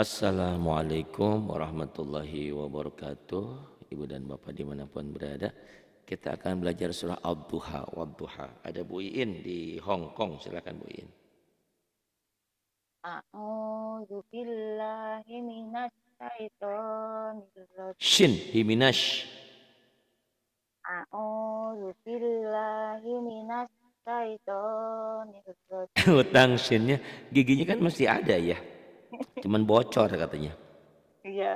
Assalamualaikum warahmatullahi wabarakatuh Ibu dan Bapak dimanapun berada Kita akan belajar surah Al-Tuhha al Wadduha Ada Bu Iin di Hong Kong Silakan Bu Iin billahi Shin himinash A'udzu billahi utang sinnya giginya kan mesti ada ya. Cuman bocor katanya. Iya.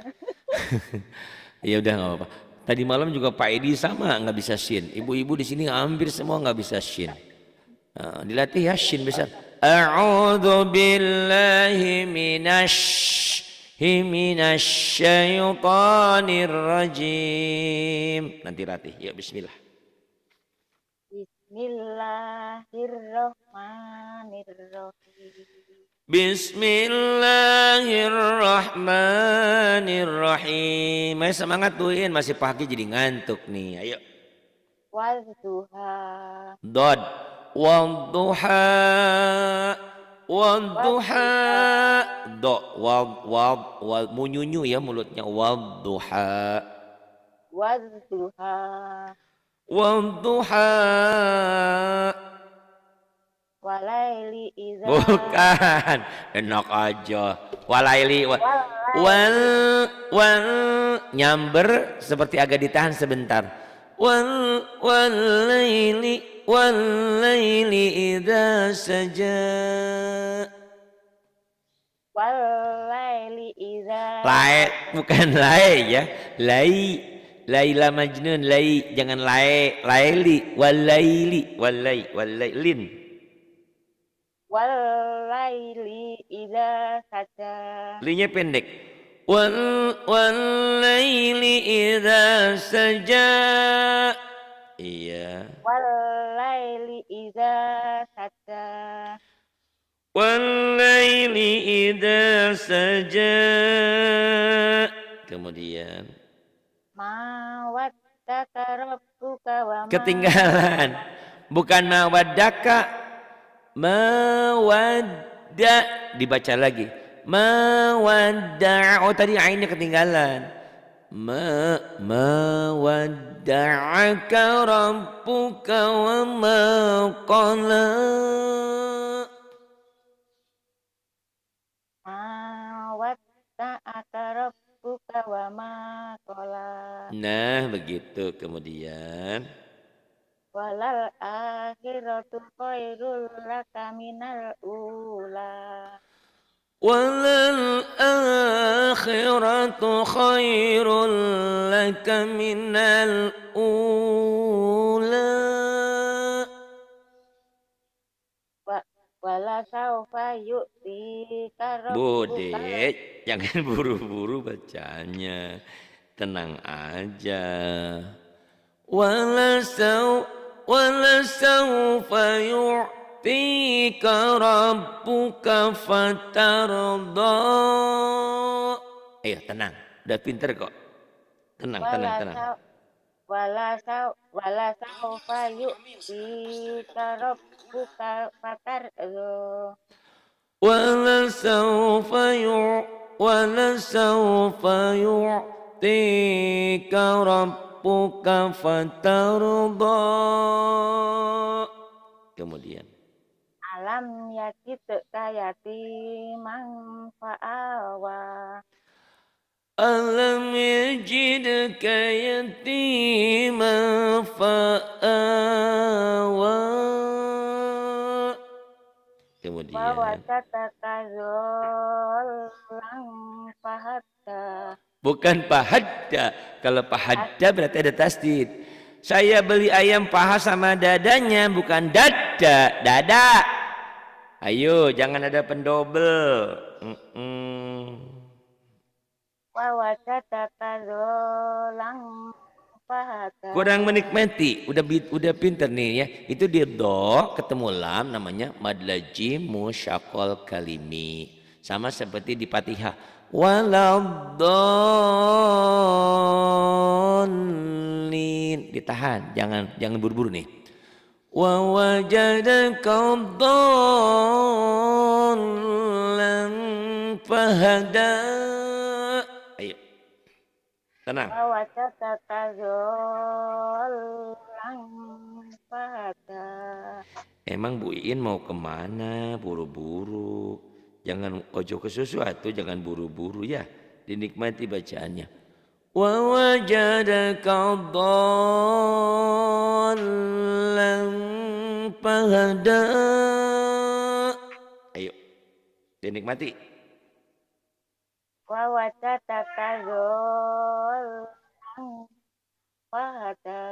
ya udah nggak apa-apa. Tadi malam juga Pak Edi sama nggak bisa shin. Ibu-ibu di sini hampir semua nggak bisa shin. Nah, dilatih ya shin besar. A'udzu billahi minasy minasyaitonir rajim. Nanti latih. Ya bismillah. Bismillahirrahmanirrahim. Bismillahirrahmanirrahim. Masih semangat tuin masih pagi jadi ngantuk nih. Ayo. Wadduha. Dod. Wadduha. Wadduha. Do. Wad. Wad. Wad. Munyunyu ya mulutnya. Wadduha. Wadduha. Wadduha Walaili iza Bukan Enak aja Walaili wa, Wal Wal Nyamber Seperti agak ditahan sebentar Wal Walaili Walaili Iza saja Walaili Iza Lai Bukan lai ya Lai Laila majnun lai jangan Lai, laili walaili walai walailin walaili idza saja linya pendek wal walaili idza saja iya walaili idza saja walaili idza saja kemudian Ketinggalan. Bukan mawaddaka. Mawadda. Dibaca lagi. Mawadda. Oh tadi ainnya ketinggalan. Ma, mawadda'aka rabbuka wa maqala. Mawadda'aka rabbuka wa Nah, begitu kemudian. Walal akhiratu khairul laka minal ula. Walal akhiratu khairul laka minal ula. wala saufa Bude, jangan buru-buru bacanya. Tenang aja. Wala sau wala saufa karabu rabbuka fatarda. Ayo tenang, udah pinter kok. Tenang, tenang, tenang wala sa wala sa di tarab buka fatar wala saufa yuk wala saufa yuk tika rabbuka fatarda kemudian alam yakit kayati manfa'awa ألم يجدك يتيما فآوى Kemudian Bukan pahadda Kalau pahadda berarti ada tasdid Saya beli ayam paha sama dadanya Bukan dada Dada Ayo jangan ada pendobel mm -mm. Kurang menikmati, udah udah pinter nih ya. Itu dia do ketemu lam namanya madlaji musyakol kalimi. Sama seperti di walau donin, ditahan, jangan jangan buru-buru nih. Wa wajadaka dhalan fahadah Tenang. Emang Bu Iin mau kemana buru-buru? Jangan ojo ke sesuatu, jangan buru-buru ya. Dinikmati bacaannya. Wa wajadaka dhalan Ayo, dinikmati wawata takagol wahata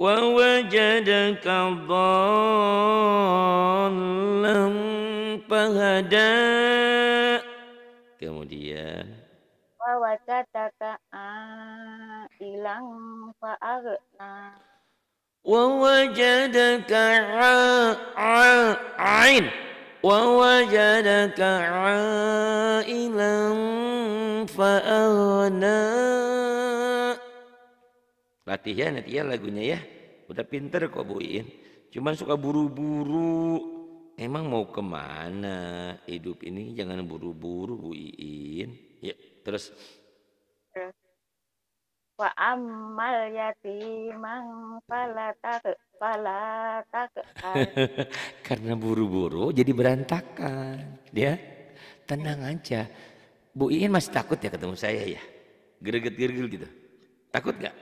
wawajadaka dhalam pahada kemudian wawata takaa ilang fa'agna wawajadaka a'a'ain ain. ووجدك عائلا فأغنى latihan nanti ya lagunya ya udah pinter kok Bu Iin cuman suka buru-buru emang mau kemana hidup ini jangan buru-buru Bu Iin ya terus wa amal yatimang falatak kepala takean. Karena buru-buru jadi berantakan, ya. Tenang aja. Bu Iin masih takut ya ketemu saya ya? gereget gerget gitu. Takut nggak?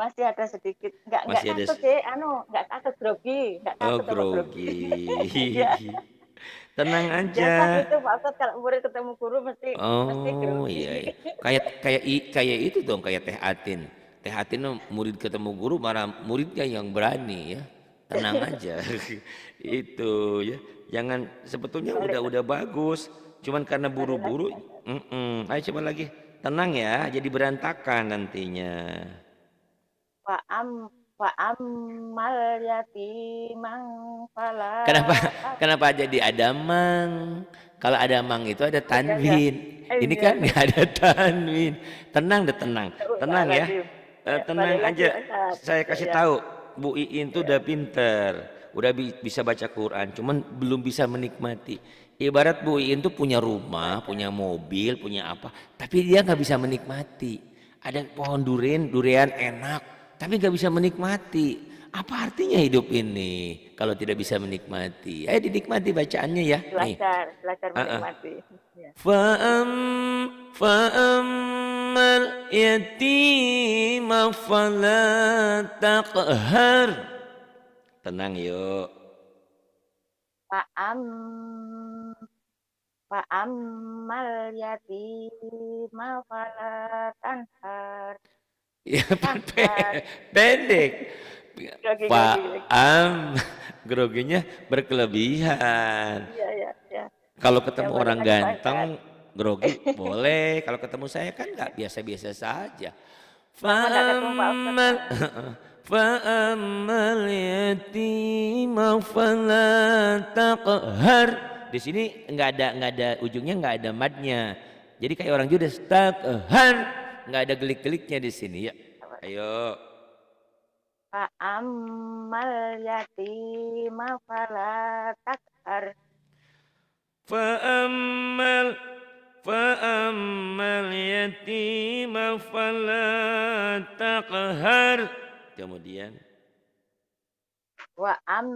Masih ada sedikit. Nggak, nggak takut sih. Anu, nggak takut grogi. Nggak takut oh, grogi. Iya. Tenang ya, aja. Jangan itu maksud kalau murid ketemu guru mesti oh, mesti grogi. Iya, iya. Kayak kayak kayak itu dong kayak Teh Atin teh hati murid ketemu guru para muridnya yang berani ya tenang aja itu ya jangan sebetulnya udah udah bagus cuman karena buru-buru mm -mm. ayo coba lagi tenang ya jadi berantakan nantinya Kenapa kenapa jadi ada mang? Kalau ada mang itu ada tanwin. Iya, iya. Ini kan iya. nggak ada tanwin. Tenang deh tenang. Tenang ya eh, iya, tenang aja saya kasih ya. tahu Bu Iin tuh ya. udah pinter udah bi bisa baca Quran cuman belum bisa menikmati ibarat Bu Iin tuh punya rumah punya mobil punya apa tapi dia nggak bisa menikmati ada pohon durian durian enak tapi nggak bisa menikmati apa artinya hidup ini kalau tidak bisa menikmati? Ayo dinikmati bacaannya ya. Belajar, Nih. belajar ah, ah. menikmati. Ya. Fa'am fa'ammal yatim fala taqhar. Tenang yuk. Fa'am fa'ammal yatim fala tanhar. Ya, pendek. Pak grogi. Am groginya berkelebihan. Iya, iya, iya. Kalau ketemu ya, orang ganteng kan. grogi boleh, kalau ketemu saya kan nggak biasa-biasa saja. Fa'amal fa'amal yatima fala taqhar. Di sini nggak ada nggak ada ujungnya nggak ada madnya. Jadi kayak orang judes taqhar nggak ada gelik-geliknya di sini ya. Ayo. Fa'ammal yatima falatakar Fa'ammal Fa'ammal yatima falatakar Kemudian Wa am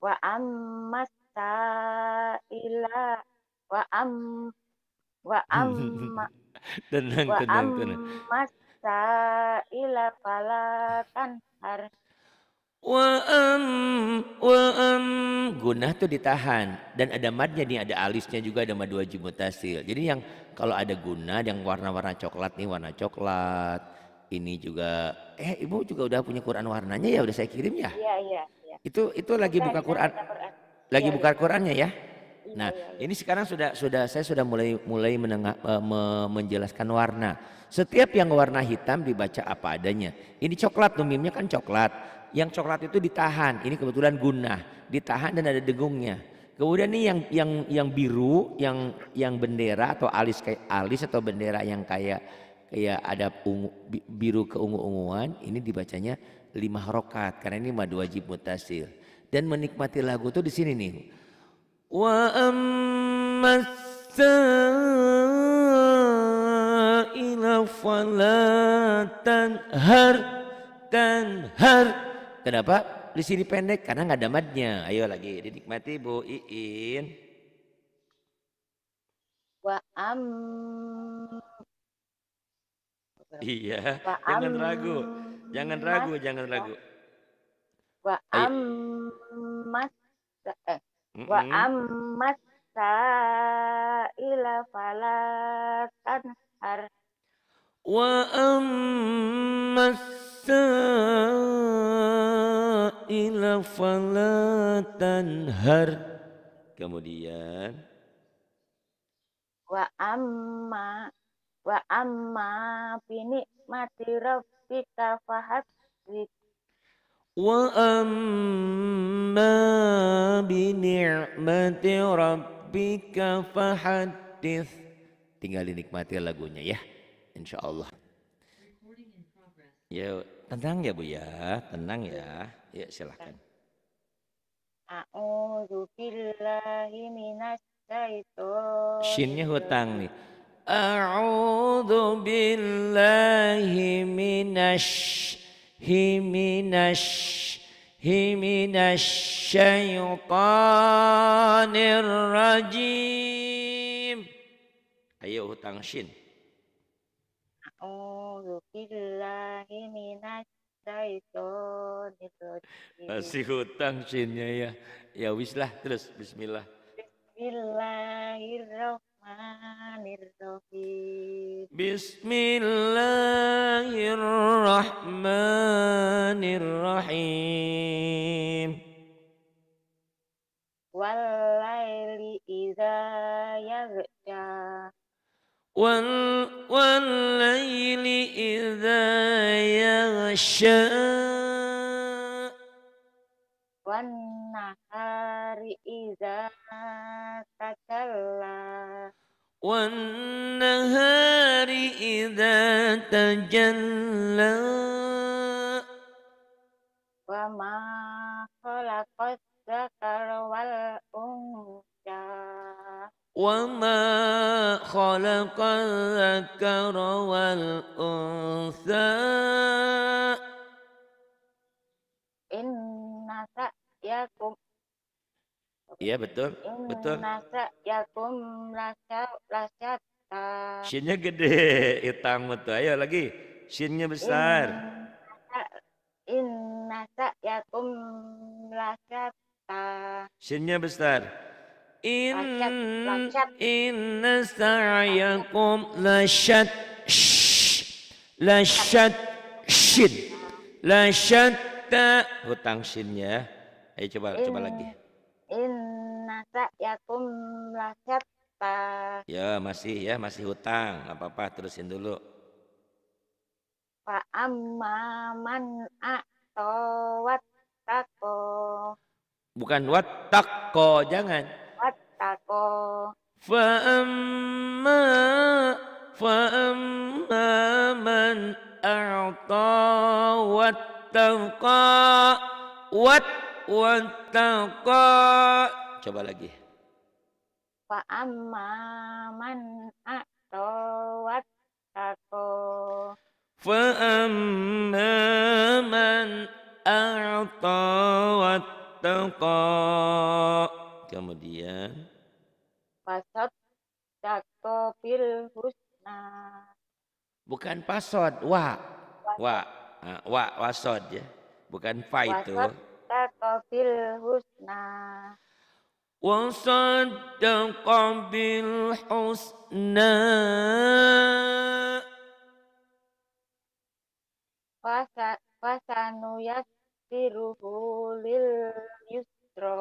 Wa ammas ta'ila Wa am Wa amma Tenang, tenang, tenang. Wa ammas saila fala tanhar. Wa am wa am gunah tuh ditahan dan ada madnya nih ada alisnya juga ada madu wajib mutasil. Jadi yang kalau ada guna yang warna-warna coklat nih warna coklat ini juga eh ibu juga udah punya Quran warnanya ya udah saya kirim ya. Iya iya. Ya. Itu itu lagi buka Quran, lagi iya, buka iya. Qurannya ya. Nah, iya, iya, iya. ini sekarang sudah sudah saya sudah mulai mulai menengah, eh, me, menjelaskan warna. Setiap yang warna hitam dibaca apa adanya. Ini coklat, mimnya kan coklat. Yang coklat itu ditahan. Ini kebetulan gunah, ditahan dan ada degungnya. Kemudian ini yang yang yang biru, yang yang bendera atau alis kayak alis atau bendera yang kayak kayak ada ungu, biru keungu-unguan, ini dibacanya lima rokat karena ini madu wajib mutasil. Dan menikmati lagu tuh di sini nih. وأما السائل فلا تنهر تنهر Kenapa? Di sini pendek karena nggak ada madnya. Ayo lagi dinikmati Bu Iin. Wa am Iya, wa jangan am... ragu. Jangan ragu, jangan ragu. Wa am mas eh Wa ammat sa'ila falat anhar. Wa ammat sa'ila falat anhar. Kemudian wa amma wa amma bini mati rabbika fahaddits وَأَمَّا بِنِعْمَةِ رَبِّكَ فَحَدِّثْ Tinggal dinikmati lagunya ya, insya Allah. Ya, tenang ya Bu ya, tenang ya. Ya, silahkan. A'udzu billahi minasy syaithanir Shinnya hutang nih. A'udzu billahi minasy minash minash rajim ayo hutang shin rajim masih hutang shinnya ya ya wis lah terus bismillah Bismillahirrahmanirrahim بسم الله الرحمن الرحيم والليل إذا يغشى وال والليل إذا يغشى والنهار إذا تجلى والنهار إذا تجلى وما خلق الذكر والأنثى وما خلق الذكر والأنثى إن سعيكم Iya betul, betul. Nasa yakum rasa ta. Eh, sinnya gede, hitam betul. Ayo lagi, sinnya ya eh, besar. In nasa Sinnya besar. In inna sa'yakum lasyat lasyat shin lasyat hutang sinnya. Ayo coba coba lagi. Inna yakum lasyatta. Ya, masih ya, masih hutang. Gak apa-apa, terusin dulu. Fa amma man wattaqo. Bukan wattaqo, jangan. Wattaqo. Fa amma fa amma man a'ta wattaqa wattaqa wattaqa. Coba lagi. Wa amma man a'ta wattaqa. Fa amma man a'ta wattaqa. Kemudian pasot dako bil husna. Bukan pasod, wa. Wa. Wa, ah, wasod ya. Bukan fa itu. Wasod bil husna wa saddaqa bil husna wa sanu yassiruhu lil yusra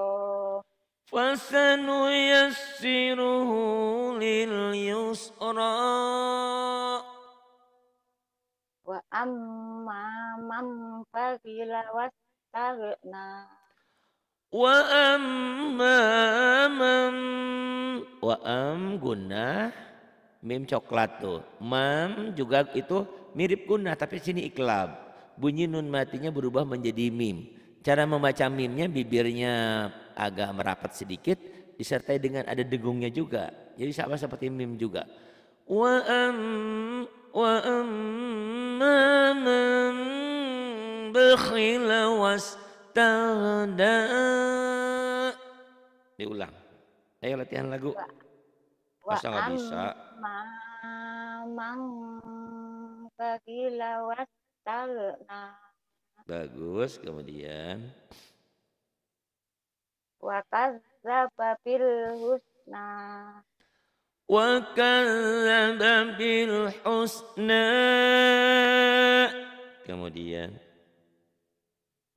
wa sanu yassiruhu lil yusra wa amma man ترنا wam wa am guna mim coklat tuh. Mam juga itu mirip guna tapi sini iklab. Bunyi nun matinya berubah menjadi mim. Cara membaca mimnya bibirnya agak merapat sedikit disertai dengan ada degungnya juga. Jadi sama seperti mim juga. Wa am wa amma man بخل wastaghna diulang ayo latihan lagu masa nggak bisa mamang bagila bagus kemudian wakazaba bil husna wakazaba bil husna kemudian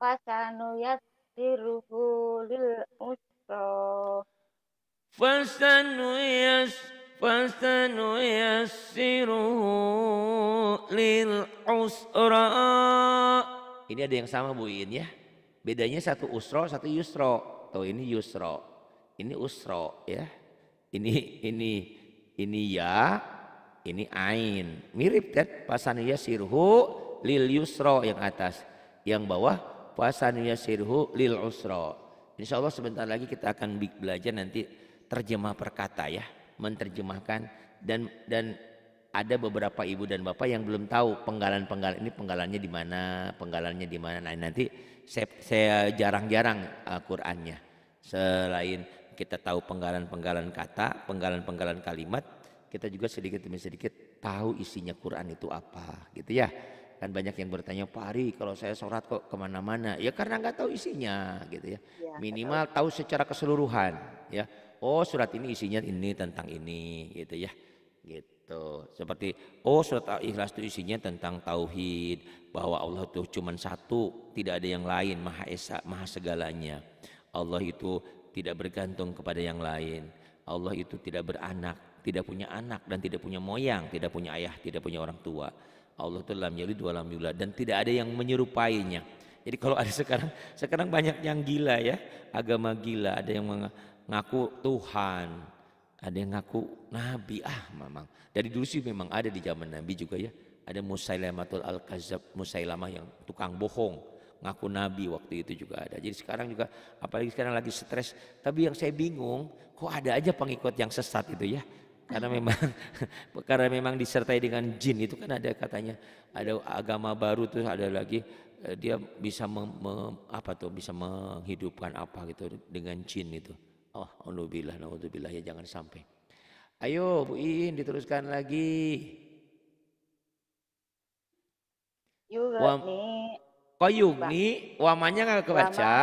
fasanu yassiruhu lil usra fasanu yas fasanu yassiruhu lil usra ini ada yang sama Bu In ya bedanya satu usro satu yusro tuh ini yusro ini usro ya ini ini ini ya ini ain mirip kan Fasanu sirhu lil yusro yang atas yang bawah puasa sirhu lil usro. Insya Allah sebentar lagi kita akan belajar nanti terjemah perkata ya, menterjemahkan dan dan ada beberapa ibu dan bapak yang belum tahu penggalan-penggalan ini penggalannya di mana, penggalannya di mana. Nah, nanti saya, saya jarang-jarang uh, Qur'annya. Selain kita tahu penggalan-penggalan kata, penggalan-penggalan kalimat, kita juga sedikit demi sedikit tahu isinya Quran itu apa, gitu ya kan banyak yang bertanya Pak Ari kalau saya sholat kok kemana-mana ya karena nggak tahu isinya gitu ya, ya minimal tahu. tahu secara keseluruhan ya oh surat ini isinya ini tentang ini gitu ya gitu seperti oh surat al ikhlas itu isinya tentang tauhid bahwa Allah tuh cuma satu tidak ada yang lain maha esa maha segalanya Allah itu tidak bergantung kepada yang lain Allah itu tidak beranak tidak punya anak dan tidak punya moyang tidak punya ayah tidak punya orang tua Allah itu lam yalid walam dan tidak ada yang menyerupainya. Jadi kalau ada sekarang sekarang banyak yang gila ya, agama gila, ada yang mengaku Tuhan, ada yang ngaku nabi ah memang. Dari dulu sih memang ada di zaman nabi juga ya. Ada Musailamatul Al-Kazab, Musailamah yang tukang bohong, ngaku nabi waktu itu juga ada. Jadi sekarang juga apalagi sekarang lagi stres, tapi yang saya bingung kok ada aja pengikut yang sesat itu ya karena memang karena memang disertai dengan jin itu kan ada katanya ada agama baru terus ada lagi eh, dia bisa mem, mem, apa tuh bisa menghidupkan apa gitu dengan jin itu. Oh, alhamdulillah, alhamdulillah ya jangan sampai. Ayo Bu Iin diteruskan lagi. Yugni. Kok nih, Wamanya nggak kebaca.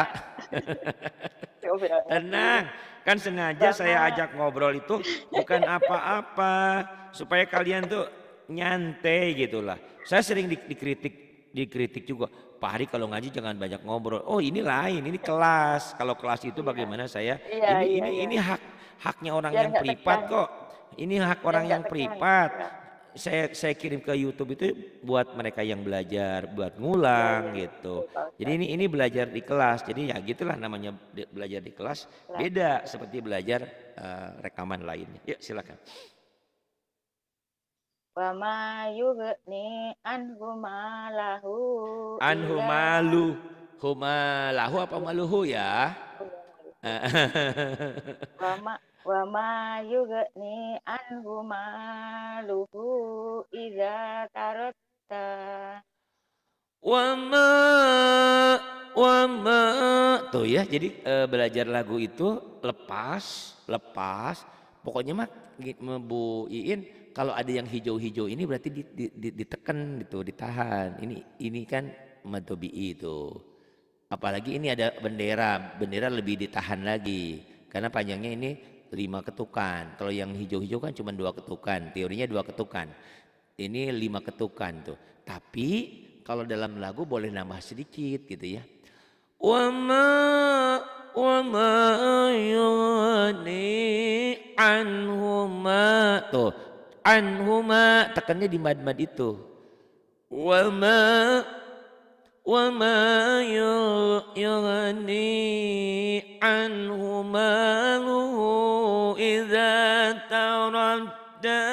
Tenang, Kan sengaja saya ajak ngobrol itu bukan apa-apa supaya kalian tuh nyantai gitulah. Saya sering dikritik dikritik juga. Pak Hari kalau ngaji jangan banyak ngobrol. Oh ini lain, ini kelas. Kalau kelas itu bagaimana saya? Iya, ini iya, ini iya. ini hak haknya orang yang privat kok. Ini hak orang yang, yang privat saya saya kirim ke YouTube itu buat mereka yang belajar, buat ngulang iya, iya. gitu. Jadi ini ini belajar di kelas. Jadi ya gitulah namanya belajar di kelas. Iya. Beda seperti belajar uh, rekaman lainnya. Ya silakan. Wa anhu malahu. malu. Humalahu apa maluhu ya? Wa wa ma yughni anhu maluhu idza taratta wa ma wa ma tuh ya jadi e, belajar lagu itu lepas lepas pokoknya mah Bu Iin kalau ada yang hijau-hijau ini berarti di, di, di, ditekan gitu ditahan ini ini kan madobi itu apalagi ini ada bendera bendera lebih ditahan lagi karena panjangnya ini lima ketukan. Kalau yang hijau-hijau kan cuma dua ketukan. Teorinya dua ketukan. Ini lima ketukan tuh. Tapi kalau dalam lagu boleh nambah sedikit gitu ya. Wama wama yughni anhuma tuh anhuma tekannya di mad-mad itu. Wama وما يغني عنه ماله إذا تردى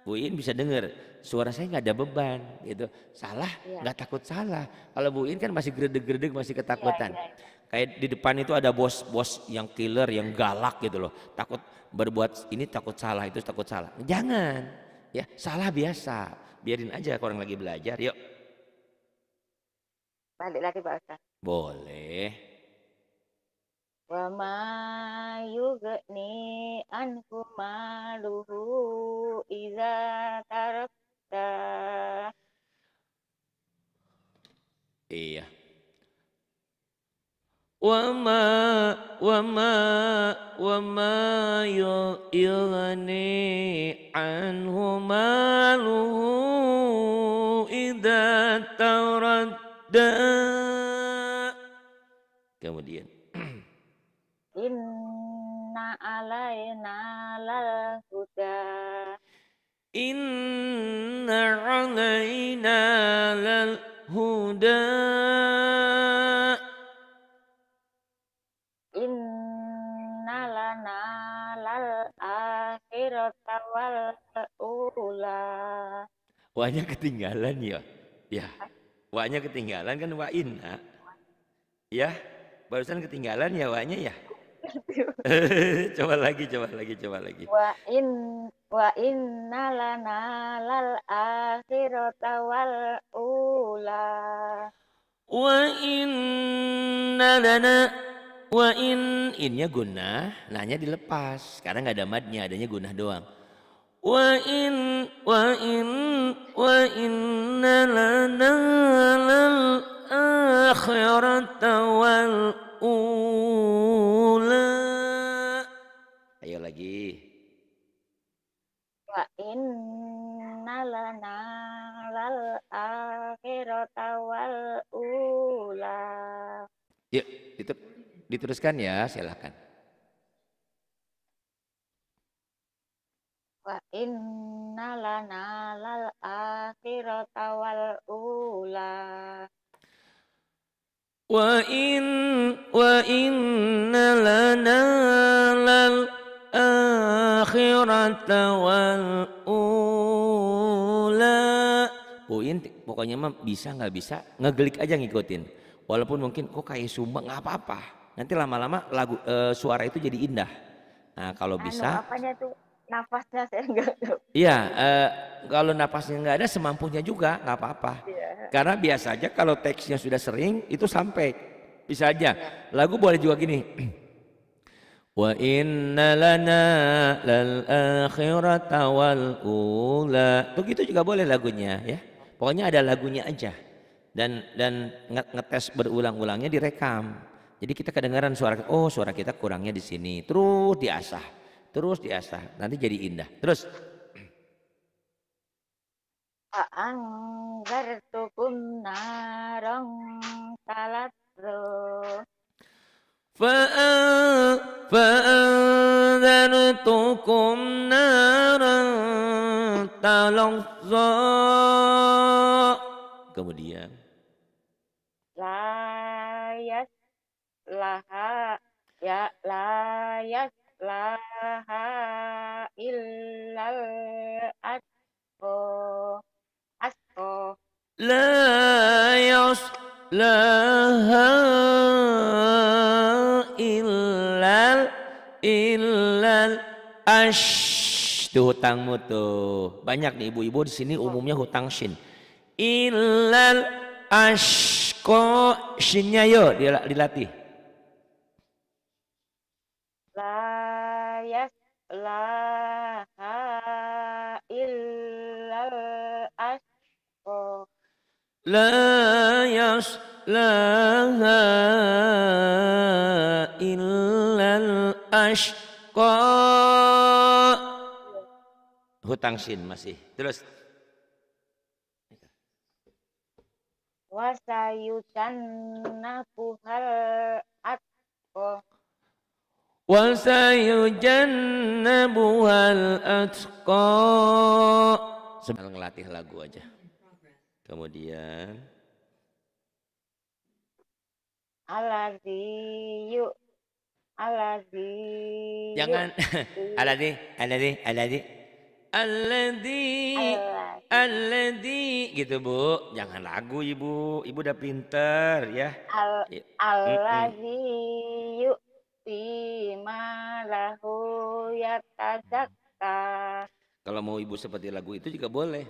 Bu Iin bisa dengar suara saya nggak ada beban gitu salah iya. nggak ya. takut salah kalau Bu Iin kan masih gredeg-gredeg masih ketakutan ya, ya. kayak di depan itu ada bos-bos yang killer yang galak gitu loh takut berbuat ini takut salah itu takut salah jangan ya salah biasa biarin aja orang lagi belajar yuk balik lagi Pak Ustaz. Boleh. Wa ma yughni anhu maluhu iza tarakta. Iya. Wa ma wa ma wa ma yughni anhu maluhu iza tarakta. علينا lal إن Inna للهدى إن لنا للآخرة Ula Wanya ketinggalan ya. Ya. Wanya ketinggalan kan wa inna. Ya. Barusan ketinggalan ya wanya ya. coba lagi, coba lagi, coba lagi. Wa in wa inna lana lal akhirata wal ula. Wa inna lana wa in innya gunah, nanya dilepas Sekarang nggak ada madnya, adanya gunah doang. Wa in wa in wa inna lana lal akhirata wal ula. Akhirat awal ula. Yuk, ditur diteruskan ya, silakan. Wa inna lana lal akhirat awal ula. Wa in wa inna lana lal akhirat awal ula. UIN pokoknya mah bisa nggak bisa ngegelik aja ngikutin walaupun mungkin kok kayak Sumba nggak apa-apa nanti lama-lama lagu e, suara itu jadi indah nah kalau anu, bisa apanya tuh nafasnya saya enggak iya e, kalau nafasnya nggak ada semampunya juga nggak apa-apa ya. karena biasa aja kalau teksnya sudah sering itu sampai bisa aja ya. lagu boleh juga gini Wa inna lana lal akhirata wal ula. Begitu juga boleh lagunya ya. Pokoknya ada lagunya aja. Dan dan ngetes berulang-ulangnya direkam. Jadi kita kedengaran suara oh suara kita kurangnya di sini. Terus diasah. Terus diasah. Nanti jadi indah. Terus فأنذرتكم نارا فأنذرتكم نارا tolong zo. Kemudian. Layas laha ya layas laha illal asqo asqo. Layas laha illal illal asqo itu hutangmu tuh. Banyak nih ibu-ibu di sini umumnya hutang shin. Ilal ashko shinnya yo dilatih. la ha ilal ashko. La la ha ilal ashko hutang sin masih. Terus oh. wasayujannabuhal atqa wasayujannabuhal atqa sambil ngelatih lagu aja kemudian aladhi yuk aladhi jangan aladhi aladhi aladhi Alladhi, alladhi gitu Bu. Jangan lagu Ibu. Ibu udah pinter ya. Al mm, mm. alladhi yu'ti malahu yatazakka. Kalau mau Ibu seperti lagu itu juga boleh.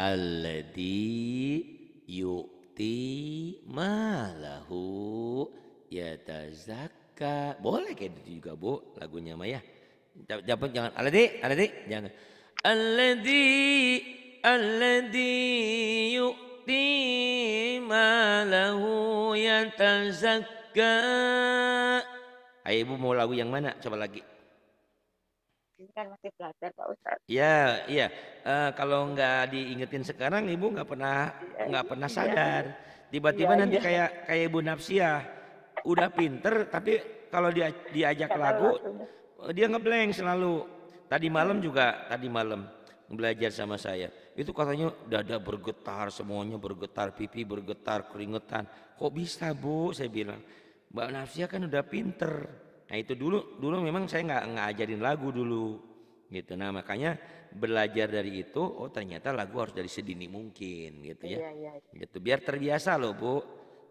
Alladhi yukti malahu ya yatazakka. Boleh kayak itu juga Bu lagunya Maya. Jangan, jangan, alladhi, alladhi, jangan. الذي الذي يؤتي ماله يتزكى Hai Ibu mau lagu yang mana? Coba lagi. Kan masih belajar Pak Ustaz. Ya, iya. Uh, kalau nggak diingetin sekarang Ibu nggak pernah iya, iya. nggak ya, pernah sadar. Tiba-tiba ya, nanti ya. kayak kayak Ibu Napsiah, udah pinter tapi kalau dia diajak lagu dia ngeblank selalu Tadi malam juga, tadi malam belajar sama saya. Itu katanya dada bergetar, semuanya bergetar, pipi bergetar, keringetan. Kok bisa bu? Saya bilang, Mbak Nafsia kan udah pinter. Nah itu dulu, dulu memang saya nggak ngajarin lagu dulu gitu. Nah makanya belajar dari itu, oh ternyata lagu harus dari sedini mungkin gitu ya. Iya, iya. Gitu biar terbiasa loh bu.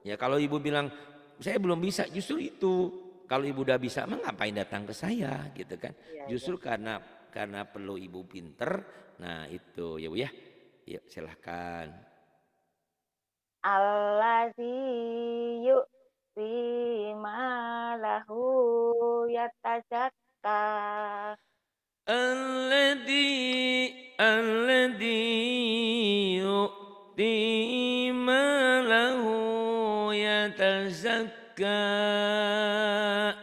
Ya kalau ibu bilang saya belum bisa, justru itu kalau ibu udah bisa mah ngapain datang ke saya gitu kan ya, justru ya. karena karena perlu ibu pinter nah itu ya bu ya yuk silahkan Allah yuk si malahu yatajaka Alladhi alladhi yuk malahu yatajaka innaka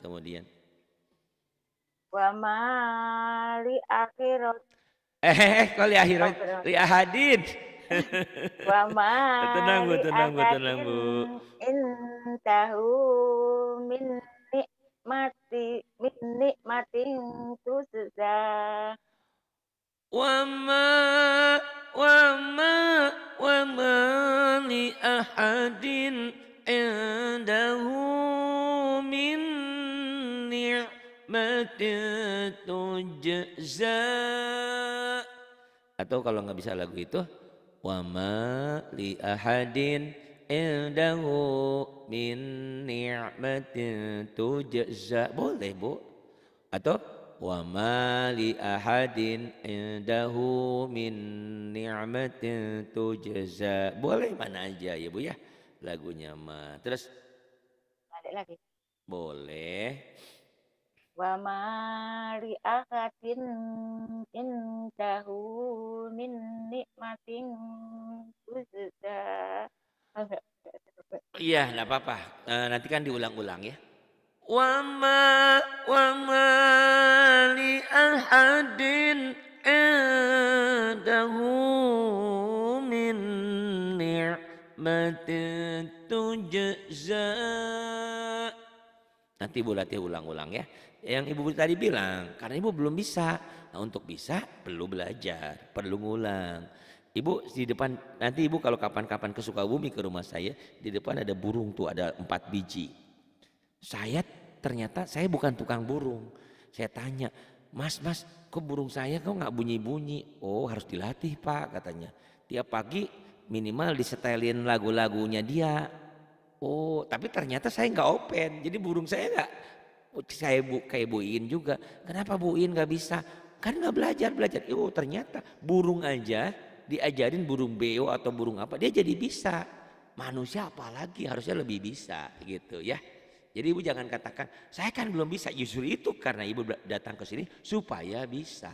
kemudian wa ma li akhirat eh, eh, eh kok li akhirat li ahadid wa ma tenang bu tenang bu tenang bu intahu min nikmati min nikmatin tuzza wa ma wa ma wa ma li ahadin عنده من نعمة تجزى atau kalau nggak bisa lagu itu ma li ahadin indahu min ni'matin tujza boleh bu atau ma li ahadin indahu min ni'matin tujza boleh mana aja ya bu ya lagunya ma Terus balik lagi. Boleh. Wa mari akatin tahu min nikmatin tuzza. Iya, enggak apa-apa. Eh, nanti kan diulang-ulang ya. Wa ma wa ma li ahadin indahu min نعمة Nanti ibu latih ulang-ulang ya. Yang ibu tadi bilang, karena ibu belum bisa. Nah, untuk bisa perlu belajar, perlu ngulang. Ibu di depan nanti ibu kalau kapan-kapan ke Sukabumi ke rumah saya, di depan ada burung tuh ada empat biji. Saya ternyata saya bukan tukang burung. Saya tanya, Mas, mas, kok burung saya kok nggak bunyi-bunyi? Oh harus dilatih pak katanya. Tiap pagi minimal disetelin lagu-lagunya dia. Oh, tapi ternyata saya nggak open. Jadi burung saya nggak oh, saya bu kayak buin juga. Kenapa buin nggak bisa? Kan nggak belajar belajar. Oh ternyata burung aja diajarin burung beo atau burung apa dia jadi bisa. Manusia apalagi harusnya lebih bisa gitu ya. Jadi ibu jangan katakan saya kan belum bisa. Justru itu karena ibu datang ke sini supaya bisa.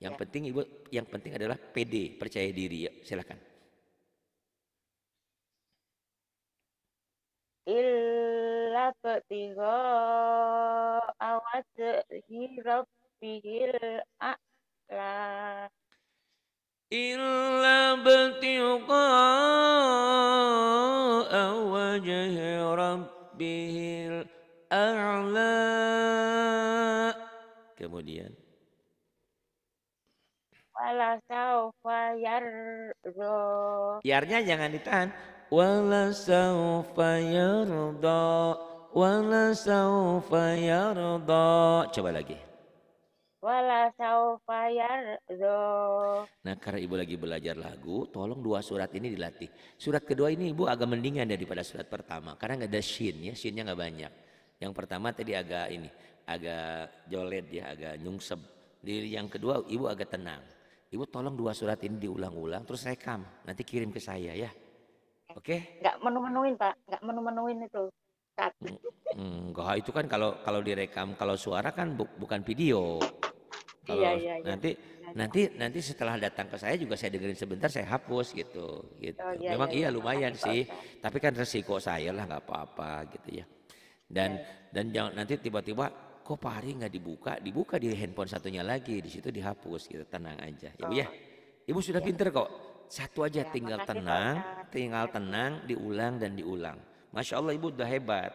Yang ya. penting ibu yang penting adalah PD percaya diri ya. Silakan. illa betiho awajhi rabbihil a'la illa betiho awajhi rabbihil a'la kemudian wala saufa yardo yarnya jangan ditahan ولسوف يرضى saufa yarda coba lagi saufa yarda nah karena ibu lagi belajar lagu tolong dua surat ini dilatih surat kedua ini ibu agak mendingan daripada surat pertama karena nggak ada shin ya shinnya nggak banyak yang pertama tadi agak ini agak jolet ya agak nyungsep di yang kedua ibu agak tenang ibu tolong dua surat ini diulang-ulang terus rekam nanti kirim ke saya ya Oke. Okay. Nggak menu-menuin pak, nggak menu-menuin itu. Saat. Mm, enggak, itu kan kalau kalau direkam, kalau suara kan bu, bukan video. Kalau iya, iya, iya. nanti nanti nanti setelah datang ke saya juga saya dengerin sebentar, saya hapus gitu. Gitu. Oh, iya, Memang iya, iya, iya. lumayan iya, sih, tapi kan resiko saya lah nggak apa-apa gitu ya. Dan iya. dan jangan nanti tiba-tiba kok Pak Hari nggak dibuka, dibuka di handphone satunya lagi, di situ dihapus gitu, tenang aja. Ibu ya? oh. ya, Ibu sudah iya. pinter kok satu aja ya, tinggal tenang, banyak. tinggal tenang, diulang dan diulang. Masya Allah ibu udah hebat.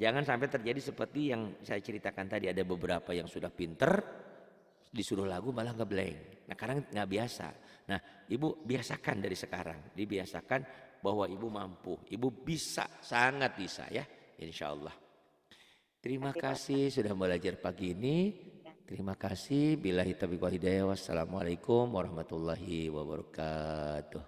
Jangan sampai terjadi seperti yang saya ceritakan tadi ada beberapa yang sudah pinter disuruh lagu malah blank. Nah sekarang nggak biasa. Nah ibu biasakan dari sekarang, dibiasakan bahwa ibu mampu, ibu bisa, sangat bisa ya, insya Allah. Terima kasih sudah belajar pagi ini. Terima kasih. Bila hitabi hidayah. Wassalamualaikum warahmatullahi wabarakatuh.